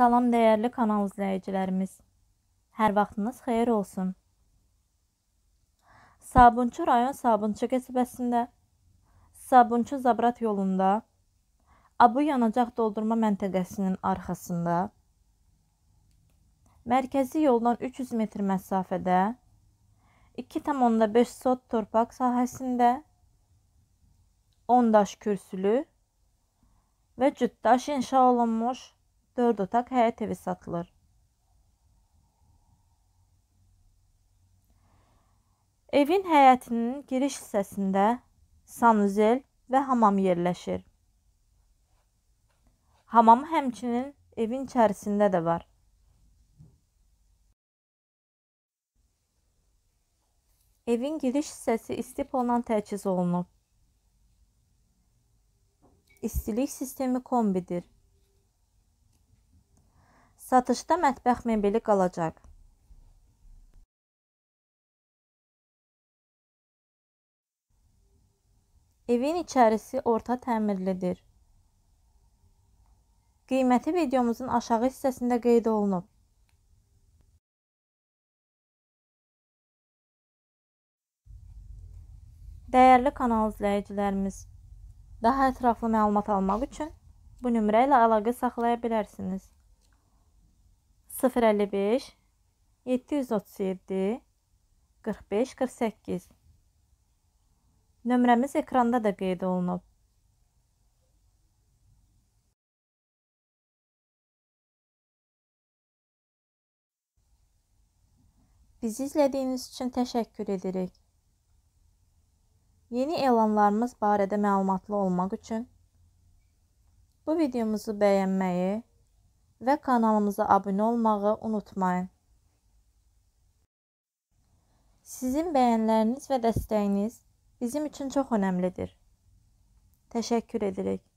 Salam dəyərli kanal izləyicilərimiz. Hər vaxtınız xeyir olsun. Sabunçu rayon Sabunçu qəsəbəsində Sabunçu Zabrat yolunda Abu yanacaq doldurma məntəqəsinin arxasında mərkəzi yoldan 300 metr məsafədə 2,5 sot torpaq sahəsində 10 daş kürsülü və cütdaş inşa olunmuş 4 otak həyat evi satılır. Evin həyətinin giriş hissəsində sanuzel və hamam yerləşir. Hamam həmçinin evin içərisində də var. Evin giriş hissəsi istipolan təchiz olunub. İstilik sistemi kombidir. Satışda mətbəx mebeli qalacaq. Evin içərisi orta təmirlidir. Qiyməti videomuzun aşağı hissəsində qeyd olunub. Dəyərli kanal izləyicilərimiz, daha ətraflı məlumat almaq üçün bu nömrə ilə əlaqə saxlaya bilərsiniz. 055 737 45 48 Nömrəmiz ekranda da qeyd olunub. Bizi izlədiyiniz üçün təşəkkür edirik. Yeni elanlarımız barədə məlumatlı olmaq üçün bu videomuzu bəyənməyi, və kanalımıza abunə olmağı unutmayın. Sizin bəyənləriniz və dəstəyiniz bizim üçün çox önəmlidir. Təşəkkür edirik.